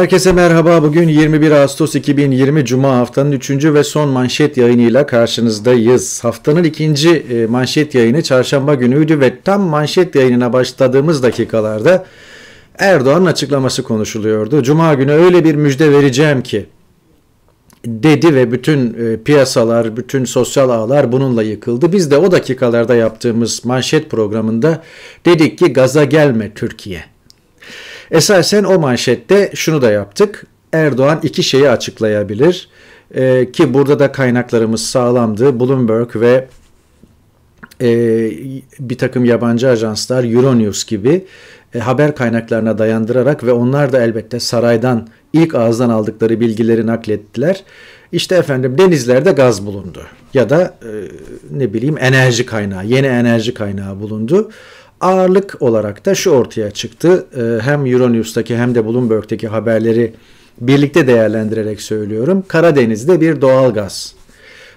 Herkese merhaba. Bugün 21 Ağustos 2020 Cuma haftanın 3. ve son manşet yayınıyla karşınızdayız. Haftanın ikinci e, manşet yayını çarşamba günüydü ve tam manşet yayınına başladığımız dakikalarda Erdoğan'ın açıklaması konuşuluyordu. Cuma günü öyle bir müjde vereceğim ki dedi ve bütün e, piyasalar, bütün sosyal ağlar bununla yıkıldı. Biz de o dakikalarda yaptığımız manşet programında dedik ki gaza gelme Türkiye.'' Esasen o manşette şunu da yaptık. Erdoğan iki şeyi açıklayabilir e, ki burada da kaynaklarımız sağlamdı. Bloomberg ve e, bir takım yabancı ajanslar Euronews gibi e, haber kaynaklarına dayandırarak ve onlar da elbette saraydan ilk ağızdan aldıkları bilgileri naklettiler. İşte efendim denizlerde gaz bulundu ya da e, ne bileyim enerji kaynağı, yeni enerji kaynağı bulundu ağırlık olarak da şu ortaya çıktı. Ee, hem Euronews'taki hem de Bloomberg'teki haberleri birlikte değerlendirerek söylüyorum. Karadeniz'de bir doğal gaz.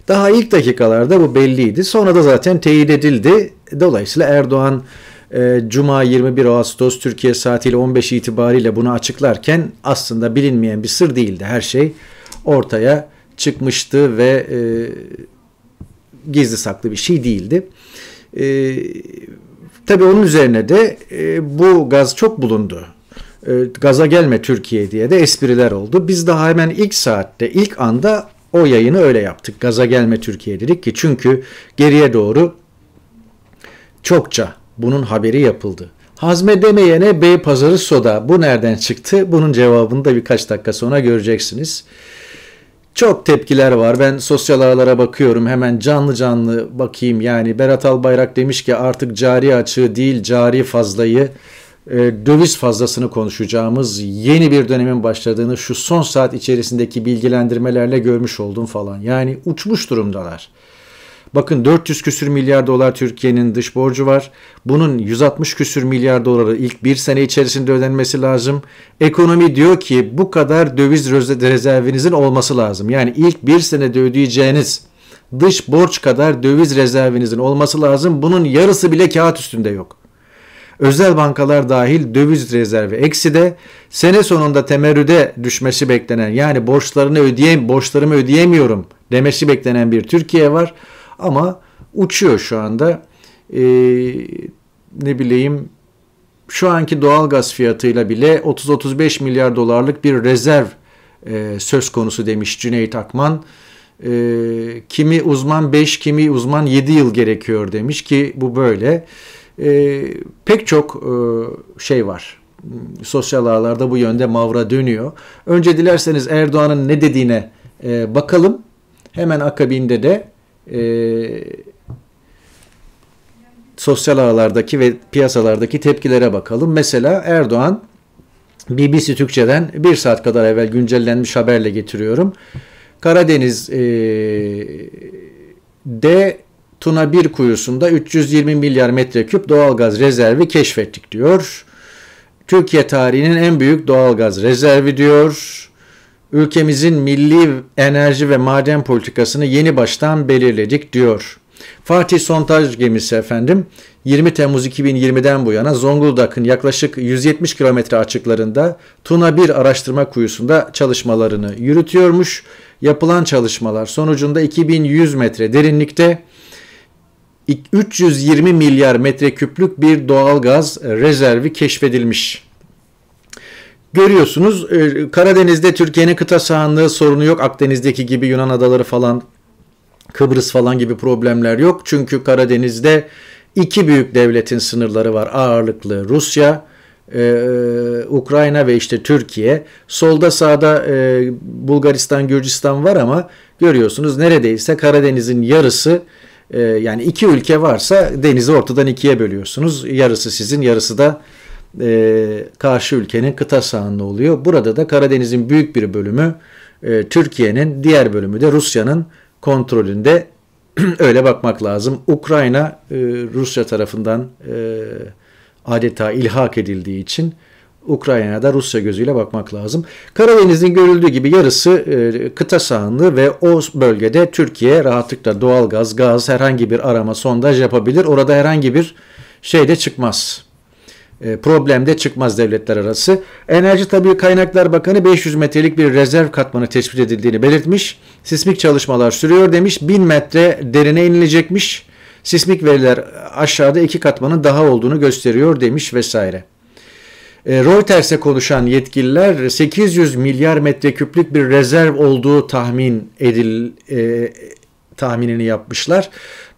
Daha ilk dakikalarda bu belliydi. Sonra da zaten teyit edildi. Dolayısıyla Erdoğan e, Cuma 21 Ağustos Türkiye saatiyle 15 itibariyle bunu açıklarken aslında bilinmeyen bir sır değildi. Her şey ortaya çıkmıştı ve e, gizli saklı bir şey değildi. E, Tabii onun üzerine de e, bu gaz çok bulundu. E, gaza gelme Türkiye diye de espriler oldu. Biz daha hemen ilk saatte, ilk anda o yayını öyle yaptık. Gaza gelme Türkiye dedik ki çünkü geriye doğru çokça bunun haberi yapıldı. Hazmedemeyene bey pazarı soda bu nereden çıktı? Bunun cevabını da birkaç dakika sonra göreceksiniz çok tepkiler var. Ben sosyal ağlara bakıyorum. Hemen canlı canlı bakayım. Yani Berat Albayrak demiş ki artık cari açığı değil cari fazlayı e, döviz fazlasını konuşacağımız yeni bir dönemin başladığını şu son saat içerisindeki bilgilendirmelerle görmüş oldum falan. Yani uçmuş durumdalar. Bakın 400 küsür milyar dolar Türkiye'nin dış borcu var. Bunun 160 küsür milyar doları ilk bir sene içerisinde ödenmesi lazım. Ekonomi diyor ki bu kadar döviz rezervinizin olması lazım. Yani ilk bir senede ödeyeceğiniz dış borç kadar döviz rezervinizin olması lazım. Bunun yarısı bile kağıt üstünde yok. Özel bankalar dahil döviz rezervi eksi de sene sonunda temerrüde düşmesi beklenen yani borçlarını ödeyem borçlarımı ödeyemiyorum demesi beklenen bir Türkiye var. Ama uçuyor şu anda. E, ne bileyim şu anki doğal gaz fiyatıyla bile 30-35 milyar dolarlık bir rezerv e, söz konusu demiş Cüneyt Akman. E, kimi uzman 5, kimi uzman 7 yıl gerekiyor demiş ki bu böyle. E, pek çok e, şey var. Sosyal ağlarda bu yönde mavra dönüyor. Önce dilerseniz Erdoğan'ın ne dediğine e, bakalım. Hemen akabinde de e, sosyal ağlardaki ve piyasalardaki tepkilere bakalım. Mesela Erdoğan BBC Türkçe'den bir saat kadar evvel güncellenmiş haberle getiriyorum. Karadeniz e, de Tuna 1 kuyusunda 320 milyar metreküp doğalgaz rezervi keşfettik diyor. Türkiye tarihinin en büyük doğalgaz rezervi diyor ülkemizin milli enerji ve maden politikasını yeni baştan belirledik diyor. Fatih Sontaj gemisi efendim 20 Temmuz 2020'den bu yana Zonguldak'ın yaklaşık 170 kilometre açıklarında Tuna 1 araştırma kuyusunda çalışmalarını yürütüyormuş. Yapılan çalışmalar sonucunda 2100 metre derinlikte 320 milyar metreküplük bir doğalgaz rezervi keşfedilmiş görüyorsunuz ee, Karadeniz'de Türkiye'nin kıta sahanlığı sorunu yok. Akdeniz'deki gibi Yunan adaları falan Kıbrıs falan gibi problemler yok. Çünkü Karadeniz'de iki büyük devletin sınırları var. Ağırlıklı Rusya, ee, Ukrayna ve işte Türkiye. Solda sağda e, Bulgaristan, Gürcistan var ama görüyorsunuz neredeyse Karadeniz'in yarısı e, yani iki ülke varsa denizi ortadan ikiye bölüyorsunuz. Yarısı sizin, yarısı da e, karşı ülkenin kıta sahanda oluyor. Burada da Karadeniz'in büyük bir bölümü e, Türkiye'nin, diğer bölümü de Rusya'nın kontrolünde. Öyle bakmak lazım. Ukrayna e, Rusya tarafından e, adeta ilhak edildiği için Ukrayna'ya da Rusya gözüyle bakmak lazım. Karadeniz'in görüldüğü gibi yarısı e, kıta sahanlığı ve o bölgede Türkiye rahatlıkla doğalgaz, gaz herhangi bir arama sondaj yapabilir. Orada herhangi bir şey de çıkmaz e, problem de çıkmaz devletler arası. Enerji Tabi Kaynaklar Bakanı 500 metrelik bir rezerv katmanı tespit edildiğini belirtmiş. Sismik çalışmalar sürüyor demiş. 1000 metre derine inilecekmiş. Sismik veriler aşağıda iki katmanın daha olduğunu gösteriyor demiş vesaire. E, Reuters'e konuşan yetkililer 800 milyar metreküplük bir rezerv olduğu tahmin edil e, tahminini yapmışlar.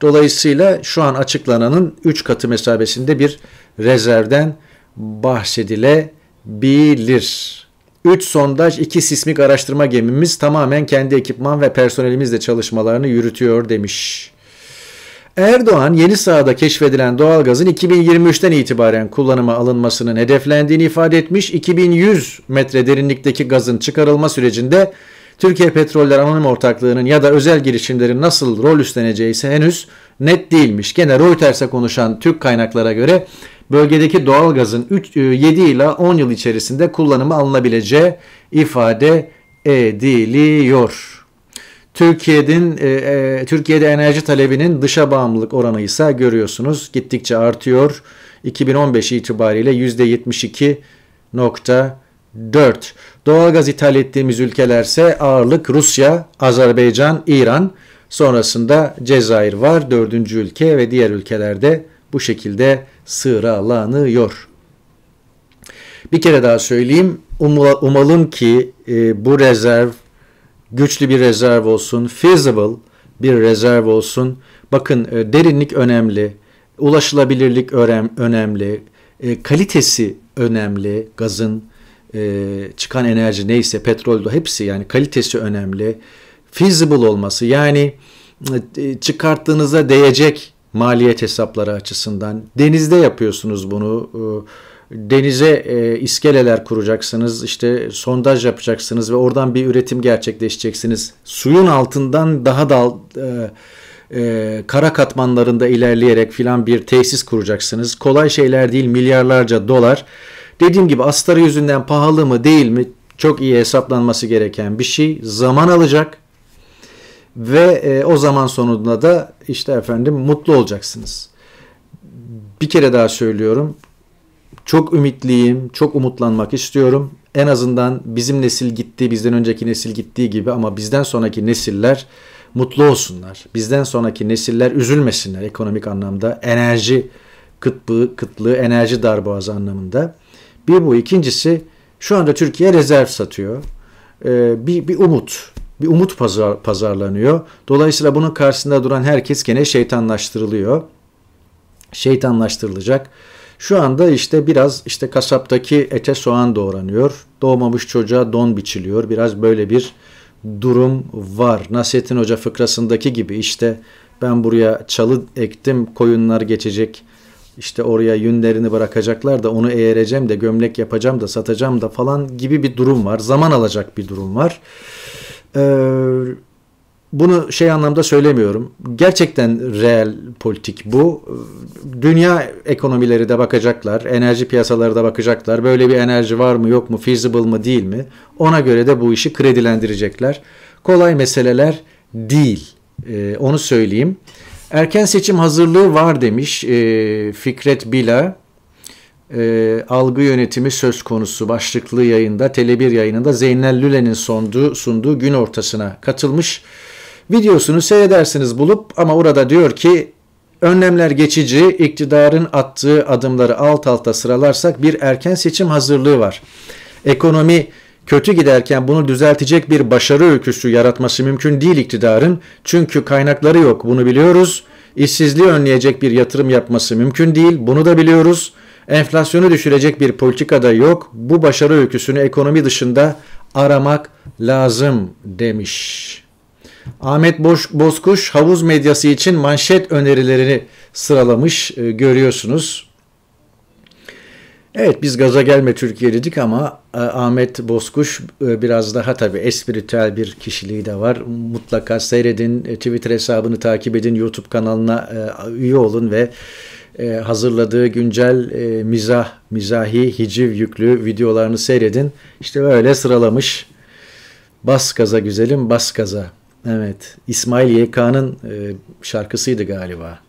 Dolayısıyla şu an açıklananın 3 katı mesabesinde bir rezervden bahsedilebilir. 3 sondaj, 2 sismik araştırma gemimiz tamamen kendi ekipman ve personelimizle çalışmalarını yürütüyor demiş. Erdoğan yeni sahada keşfedilen doğalgazın 2023'ten itibaren kullanıma alınmasının hedeflendiğini ifade etmiş. 2100 metre derinlikteki gazın çıkarılma sürecinde Türkiye Petroller Anonim Ortaklığı'nın ya da özel girişimlerin nasıl rol üstleneceği ise henüz net değilmiş. Gene Reuters'e konuşan Türk kaynaklara göre bölgedeki doğalgazın 3, 7 e, ila 10 yıl içerisinde kullanımı alınabileceği ifade ediliyor. Türkiye'nin e, e, Türkiye'de enerji talebinin dışa bağımlılık oranı ise görüyorsunuz gittikçe artıyor. 2015 itibariyle %72.4. Doğalgaz ithal ettiğimiz ülkelerse ağırlık Rusya, Azerbaycan, İran, sonrasında Cezayir var. Dördüncü ülke ve diğer ülkelerde bu şekilde sıralanıyor. Bir kere daha söyleyeyim. Umalım ki e, bu rezerv güçlü bir rezerv olsun, feasible bir rezerv olsun. Bakın e, derinlik önemli, ulaşılabilirlik önemli, e, kalitesi önemli gazın e, çıkan enerji neyse petrol de hepsi yani kalitesi önemli. Feasible olması yani e, e, çıkarttığınıza değecek maliyet hesapları açısından. Denizde yapıyorsunuz bunu. Ee, denize e, iskeleler kuracaksınız, işte sondaj yapacaksınız ve oradan bir üretim gerçekleşeceksiniz. Suyun altından daha da e, e, kara katmanlarında ilerleyerek filan bir tesis kuracaksınız. Kolay şeyler değil, milyarlarca dolar. Dediğim gibi astarı yüzünden pahalı mı değil mi? Çok iyi hesaplanması gereken bir şey. Zaman alacak ve e, o zaman sonunda da işte efendim mutlu olacaksınız. Bir kere daha söylüyorum. Çok ümitliyim, çok umutlanmak istiyorum. En azından bizim nesil gitti, bizden önceki nesil gittiği gibi ama bizden sonraki nesiller mutlu olsunlar. Bizden sonraki nesiller üzülmesinler ekonomik anlamda. Enerji kıtlığı, kıtlığı enerji darboğazı anlamında. Bir bu. ikincisi şu anda Türkiye rezerv satıyor. Ee, bir, bir umut bir umut pazar, pazarlanıyor. Dolayısıyla bunun karşısında duran herkes gene şeytanlaştırılıyor. Şeytanlaştırılacak. Şu anda işte biraz işte kasaptaki ete soğan doğranıyor. Doğmamış çocuğa don biçiliyor. Biraz böyle bir durum var. Nasrettin Hoca fıkrasındaki gibi işte ben buraya çalı ektim koyunlar geçecek. İşte oraya yünlerini bırakacaklar da onu eğereceğim de gömlek yapacağım da satacağım da falan gibi bir durum var. Zaman alacak bir durum var. Ee, bunu şey anlamda söylemiyorum. Gerçekten reel politik bu. Dünya ekonomileri de bakacaklar, enerji piyasaları da bakacaklar. Böyle bir enerji var mı yok mu, feasible mı değil mi? Ona göre de bu işi kredilendirecekler. Kolay meseleler değil. Ee, onu söyleyeyim. Erken seçim hazırlığı var demiş e, Fikret Bila e, algı yönetimi söz konusu başlıklı yayında Tele1 yayınında Zeynel Lüle'nin sunduğu, sunduğu gün ortasına katılmış. Videosunu seyredersiniz bulup ama orada diyor ki önlemler geçici iktidarın attığı adımları alt alta sıralarsak bir erken seçim hazırlığı var. Ekonomi kötü giderken bunu düzeltecek bir başarı öyküsü yaratması mümkün değil iktidarın. Çünkü kaynakları yok bunu biliyoruz. İşsizliği önleyecek bir yatırım yapması mümkün değil bunu da biliyoruz.'' Enflasyonu düşürecek bir politika da yok. Bu başarı öyküsünü ekonomi dışında aramak lazım demiş. Ahmet Boş, Bozkuş havuz medyası için manşet önerilerini sıralamış e, görüyorsunuz. Evet biz gaza gelme Türkiye dedik ama e, Ahmet Bozkuş e, biraz daha tabii espritüel bir kişiliği de var. Mutlaka seyredin, e, Twitter hesabını takip edin, YouTube kanalına e, üye olun ve e, hazırladığı güncel e, mizah, mizahi, hiciv yüklü videolarını seyredin. İşte böyle sıralamış. Bas kaza güzelim bas kaza. Evet. İsmail YK'nın e, şarkısıydı galiba.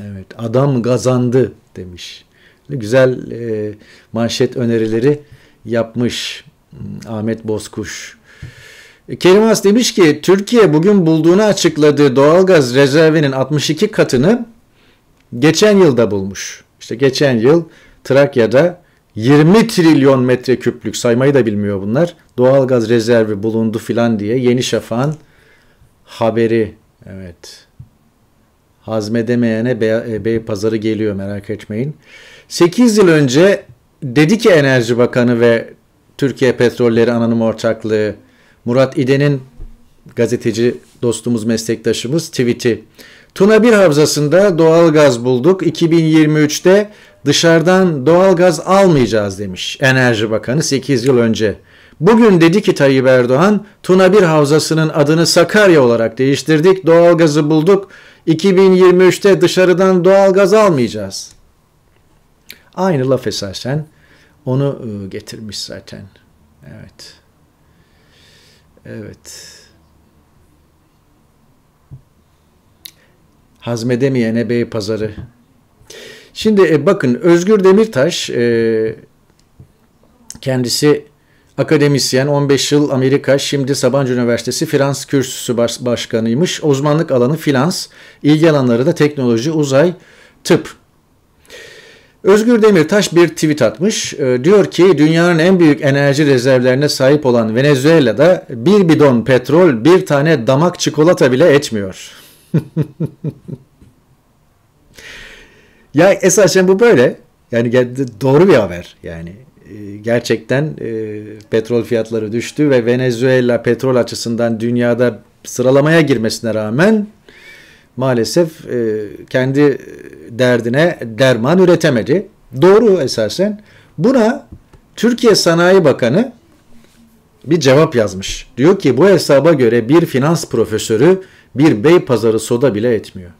Evet. Adam kazandı demiş. Güzel e, manşet önerileri yapmış hmm, Ahmet Bozkuş. E, Kerim As demiş ki Türkiye bugün bulduğunu açıkladığı doğalgaz rezervinin 62 katını geçen yılda bulmuş. İşte geçen yıl Trakya'da 20 trilyon metreküplük saymayı da bilmiyor bunlar. Doğalgaz rezervi bulundu filan diye Yeni Şafak'ın haberi. Evet. Hazmedemeyene Bey, e, Bey Pazarı geliyor merak etmeyin. 8 yıl önce dedi ki Enerji Bakanı ve Türkiye Petrolleri Anonim Ortaklığı Murat İden'in gazeteci dostumuz meslektaşımız tweet'i Tuna bir havzasında doğal gaz bulduk. 2023'te dışarıdan doğal gaz almayacağız demiş Enerji Bakanı 8 yıl önce. Bugün dedi ki Tayyip Erdoğan, Tuna bir havzasının adını Sakarya olarak değiştirdik, doğal gazı bulduk. 2023'te dışarıdan doğal gaz almayacağız. Aynı laf esasen onu ıı, getirmiş zaten. Evet. Evet. hazmedemeyen ebey pazarı. Şimdi e, bakın Özgür Demirtaş e, kendisi akademisyen 15 yıl Amerika şimdi Sabancı Üniversitesi Finans Kürsüsü baş, Başkanıymış. Uzmanlık alanı finans, ilgi alanları da teknoloji, uzay, tıp. Özgür Demirtaş bir tweet atmış. E, diyor ki dünyanın en büyük enerji rezervlerine sahip olan Venezuela'da bir bidon petrol bir tane damak çikolata bile etmiyor. ya esasen bu böyle. Yani doğru bir haber. Yani e, gerçekten e, petrol fiyatları düştü ve Venezuela petrol açısından dünyada sıralamaya girmesine rağmen maalesef e, kendi derdine derman üretemedi. Doğru esasen. Buna Türkiye Sanayi Bakanı bir cevap yazmış. Diyor ki bu hesaba göre bir finans profesörü bir bey pazarı soda bile etmiyor.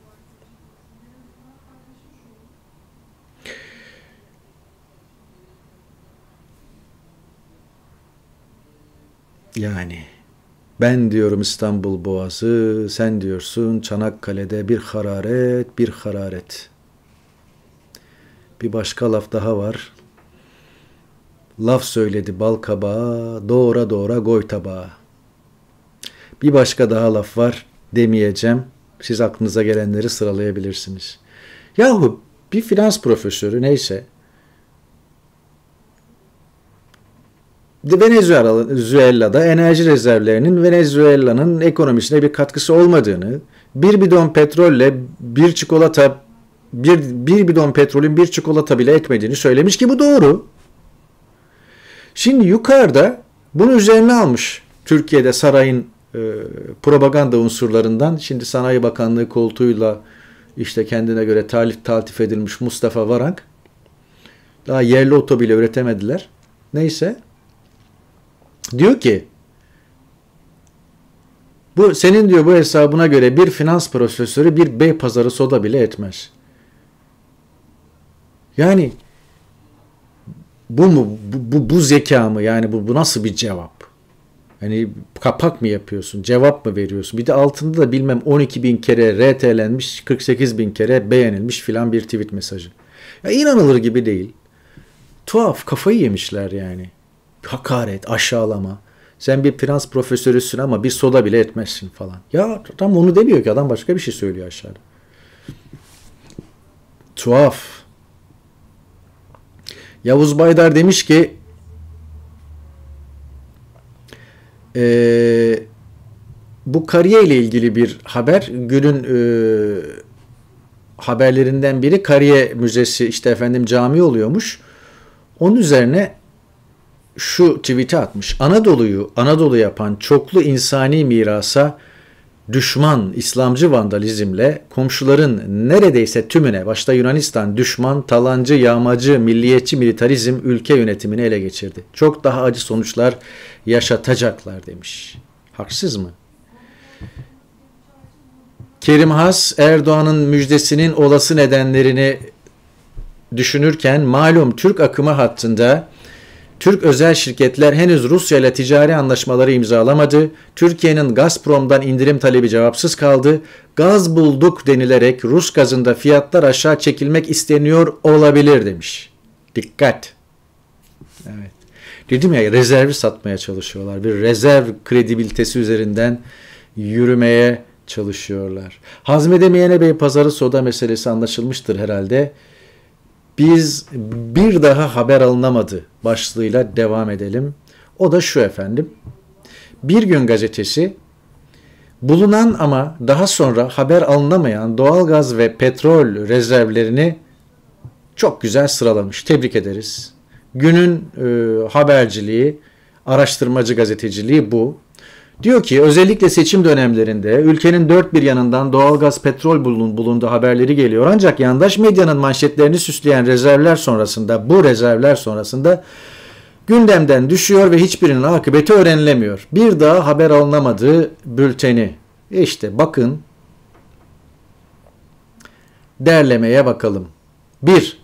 Yani ben diyorum İstanbul Boğazı, sen diyorsun Çanakkale'de bir hararet, bir hararet. Bir başka laf daha var. Laf söyledi bal kabağa, doğra doğra goy tabağı. Bir başka daha laf var demeyeceğim. Siz aklınıza gelenleri sıralayabilirsiniz. Yahu bir finans profesörü neyse Venezuela'da enerji rezervlerinin Venezuela'nın ekonomisine bir katkısı olmadığını, bir bidon petrolle bir çikolata bir, bir bidon petrolün bir çikolata bile etmediğini söylemiş ki bu doğru. Şimdi yukarıda bunu üzerine almış Türkiye'de sarayın e, propaganda unsurlarından. Şimdi Sanayi Bakanlığı koltuğuyla işte kendine göre talif taltif edilmiş Mustafa Varank. Daha yerli oto bile üretemediler. Neyse. Diyor ki bu senin diyor bu hesabına göre bir finans profesörü bir bey pazarı soda bile etmez. Yani bu mu bu, bu, bu zeka mı yani bu, bu nasıl bir cevap? Hani kapak mı yapıyorsun? Cevap mı veriyorsun? Bir de altında da bilmem 12 bin kere RT'lenmiş, 48 bin kere beğenilmiş filan bir tweet mesajı. Ya inanılır gibi değil. Tuhaf kafayı yemişler yani. Hakaret, aşağılama. Sen bir prens profesörüsün ama bir soda bile etmezsin falan. Ya adam onu demiyor ki adam başka bir şey söylüyor aşağıda. Tuhaf. Yavuz Baydar demiş ki e, bu kariye ile ilgili bir haber. Günün e, haberlerinden biri kariye müzesi işte efendim cami oluyormuş. Onun üzerine şu tweet'i atmış. Anadolu'yu Anadolu yapan çoklu insani mirasa düşman İslamcı vandalizmle komşuların neredeyse tümüne başta Yunanistan düşman, talancı, yağmacı, milliyetçi militarizm ülke yönetimini ele geçirdi. Çok daha acı sonuçlar yaşatacaklar demiş. Haksız mı? Kerim Has Erdoğan'ın müjdesinin olası nedenlerini düşünürken malum Türk akımı hattında Türk özel şirketler henüz Rusya ile ticari anlaşmaları imzalamadı. Türkiye'nin Gazprom'dan indirim talebi cevapsız kaldı. Gaz bulduk denilerek Rus gazında fiyatlar aşağı çekilmek isteniyor olabilir demiş. Dikkat. Evet. Dedim ya rezervi satmaya çalışıyorlar. Bir rezerv kredibilitesi üzerinden yürümeye çalışıyorlar. Hazmedemeyene bey pazarı soda meselesi anlaşılmıştır herhalde. Biz bir daha haber alınamadı başlığıyla devam edelim. O da şu efendim. Bir gün gazetesi bulunan ama daha sonra haber alınamayan doğalgaz ve petrol rezervlerini çok güzel sıralamış. Tebrik ederiz. Günün e, haberciliği, araştırmacı gazeteciliği bu. Diyor ki özellikle seçim dönemlerinde ülkenin dört bir yanından doğalgaz petrol bulunduğu haberleri geliyor. Ancak yandaş medyanın manşetlerini süsleyen rezervler sonrasında bu rezervler sonrasında gündemden düşüyor ve hiçbirinin akıbeti öğrenilemiyor. Bir daha haber alınamadığı bülteni. E işte bakın derlemeye bakalım. 1.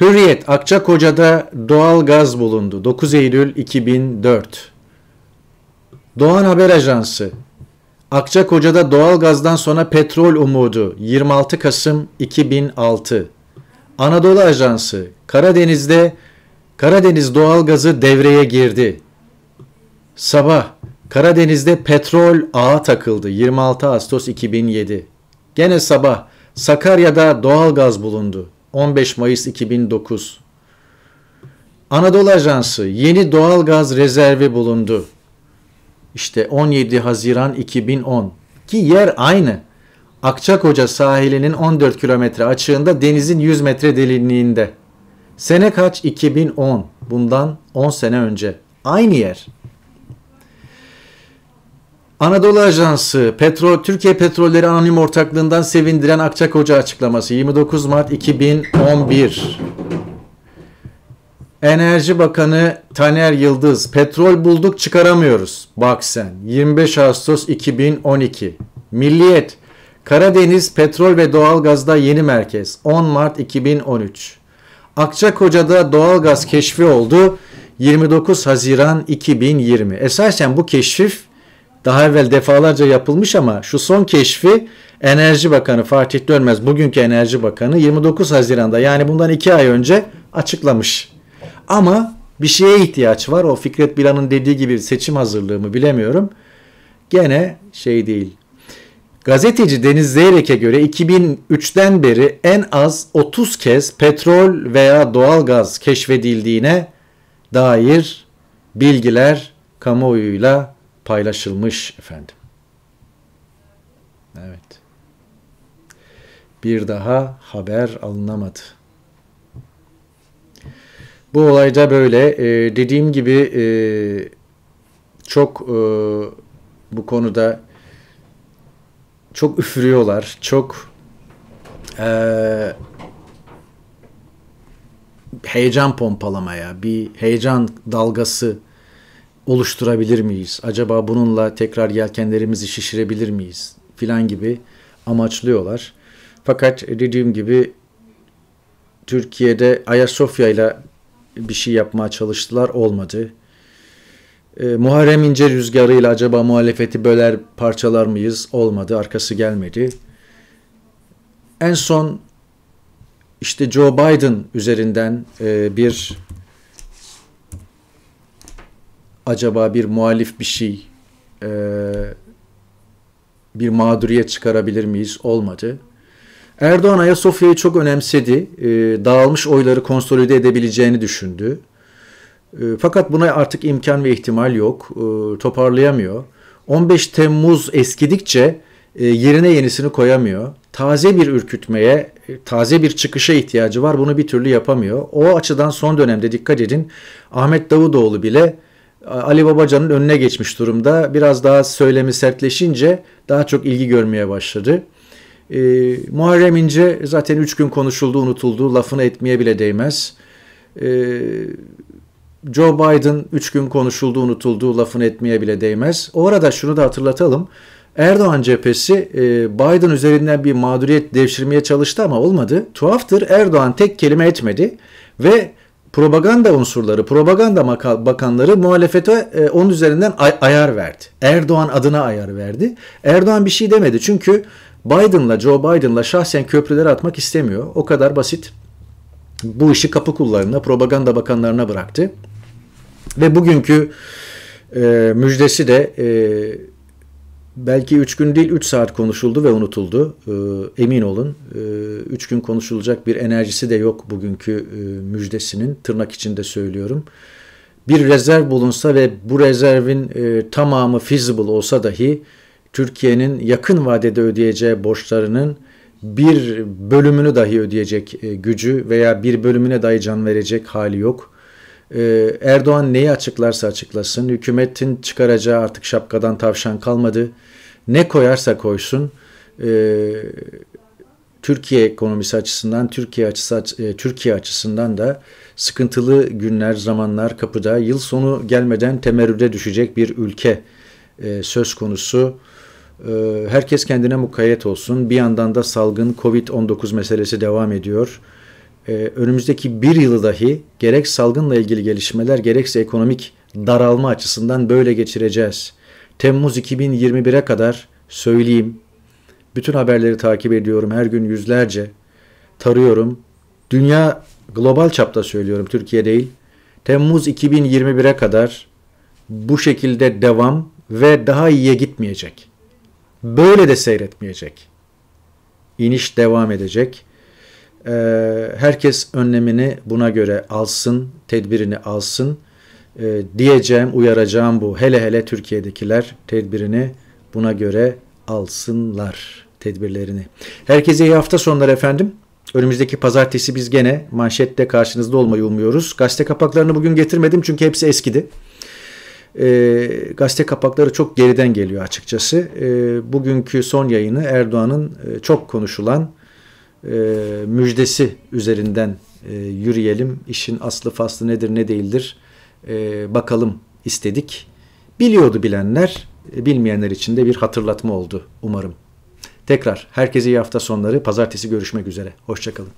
Hürriyet Akçakoca'da doğal gaz bulundu. 9 Eylül 2004. Doğan Haber Ajansı Akçakoca'da doğalgazdan sonra petrol umudu 26 Kasım 2006 Anadolu Ajansı Karadeniz'de Karadeniz doğalgazı devreye girdi. Sabah Karadeniz'de petrol ağa takıldı 26 Ağustos 2007. Gene sabah Sakarya'da doğalgaz bulundu 15 Mayıs 2009. Anadolu Ajansı yeni doğalgaz rezervi bulundu işte 17 Haziran 2010 ki yer aynı. Akçakoca sahilinin 14 kilometre açığında denizin 100 metre derinliğinde. Sene kaç? 2010. Bundan 10 sene önce. Aynı yer. Anadolu Ajansı Petrol Türkiye Petrolleri Anonim Ortaklığından sevindiren Akçakoca açıklaması 29 Mart 2011. Enerji Bakanı Taner Yıldız, petrol bulduk çıkaramıyoruz. Bak sen, 25 Ağustos 2012. Milliyet, Karadeniz Petrol ve Doğalgaz'da yeni merkez, 10 Mart 2013. Akçakoca'da doğalgaz keşfi oldu, 29 Haziran 2020. Esasen bu keşif daha evvel defalarca yapılmış ama şu son keşfi Enerji Bakanı Fatih Dönmez, bugünkü Enerji Bakanı 29 Haziran'da yani bundan 2 ay önce açıklamış. Ama bir şeye ihtiyaç var. O Fikret Bilan'ın dediği gibi seçim hazırlığı mı bilemiyorum. Gene şey değil. Gazeteci Deniz Zeyrek'e göre 2003'ten beri en az 30 kez petrol veya doğalgaz keşfedildiğine dair bilgiler kamuoyuyla paylaşılmış efendim. Evet. Bir daha haber alınamadı. Bu olayda böyle. E, dediğim gibi e, çok e, bu konuda çok üfürüyorlar. Çok e, heyecan pompalamaya, bir heyecan dalgası oluşturabilir miyiz? Acaba bununla tekrar yelkenlerimizi şişirebilir miyiz? Filan gibi amaçlıyorlar. Fakat e, dediğim gibi Türkiye'de Ayasofya ile bir şey yapmaya çalıştılar olmadı. E, Muharrem İnce rüzgarıyla acaba muhalefeti böler parçalar mıyız? Olmadı. Arkası gelmedi. En son işte Joe Biden üzerinden e, bir acaba bir muhalif bir şey e, bir mağduriyet çıkarabilir miyiz? Olmadı. Erdoğan Ayasofya'yı çok önemsedi. E, dağılmış oyları konsolide edebileceğini düşündü. E, fakat buna artık imkan ve ihtimal yok. E, toparlayamıyor. 15 Temmuz eskidikçe yerine yenisini koyamıyor. Taze bir ürkütmeye, taze bir çıkışa ihtiyacı var. Bunu bir türlü yapamıyor. O açıdan son dönemde dikkat edin Ahmet Davutoğlu bile Ali Babacan'ın önüne geçmiş durumda. Biraz daha söylemi sertleşince daha çok ilgi görmeye başladı. E, Muharrem İnce zaten üç gün konuşuldu, unutuldu. Lafını etmeye bile değmez. E, Joe Biden üç gün konuşuldu, unutuldu. Lafını etmeye bile değmez. O arada şunu da hatırlatalım. Erdoğan cephesi e, Biden üzerinden bir mağduriyet devşirmeye çalıştı ama olmadı. Tuhaftır Erdoğan tek kelime etmedi ve propaganda unsurları, propaganda bakanları muhalefete e, onun üzerinden ay- ayar verdi. Erdoğan adına ayar verdi. Erdoğan bir şey demedi çünkü Biden'la Joe Biden'la şahsen köprüleri atmak istemiyor. O kadar basit. Bu işi kapı kullarına, propaganda bakanlarına bıraktı. Ve bugünkü e, müjdesi de e, belki 3 gün değil 3 saat konuşuldu ve unutuldu. Ee, emin olun 3 ee, gün konuşulacak bir enerjisi de yok bugünkü ee, müjdesinin tırnak içinde söylüyorum. Bir rezerv bulunsa ve bu rezervin tamamı feasible olsa dahi Türkiye'nin yakın vadede ödeyeceği borçlarının bir bölümünü dahi ödeyecek gücü veya bir bölümüne dahi can verecek hali yok. Ee, Erdoğan neyi açıklarsa açıklasın, hükümetin çıkaracağı artık şapkadan tavşan kalmadı. Ne koyarsa koysun, e, Türkiye ekonomisi açısından, Türkiye açısı, e, Türkiye açısından da sıkıntılı günler, zamanlar kapıda. Yıl sonu gelmeden temerrüde düşecek bir ülke e, söz konusu. Herkes kendine mukayyet olsun. Bir yandan da salgın Covid-19 meselesi devam ediyor e, önümüzdeki bir yılı dahi gerek salgınla ilgili gelişmeler gerekse ekonomik daralma açısından böyle geçireceğiz. Temmuz 2021'e kadar söyleyeyim. Bütün haberleri takip ediyorum her gün yüzlerce. Tarıyorum. Dünya global çapta söylüyorum Türkiye değil. Temmuz 2021'e kadar bu şekilde devam ve daha iyiye gitmeyecek. Böyle de seyretmeyecek. İniş devam edecek e, herkes önlemini buna göre alsın, tedbirini alsın. E, diyeceğim, uyaracağım bu. Hele hele Türkiye'dekiler tedbirini buna göre alsınlar tedbirlerini. Herkese iyi hafta sonları efendim. Önümüzdeki pazartesi biz gene manşette karşınızda olmayı umuyoruz. Gazete kapaklarını bugün getirmedim çünkü hepsi eskidi. E, gazete kapakları çok geriden geliyor açıkçası. E, bugünkü son yayını Erdoğan'ın e, çok konuşulan e, müjdesi üzerinden e, yürüyelim. İşin aslı faslı nedir ne değildir e, bakalım istedik. Biliyordu bilenler, e, bilmeyenler için de bir hatırlatma oldu umarım. Tekrar herkese iyi hafta sonları. Pazartesi görüşmek üzere. Hoşçakalın.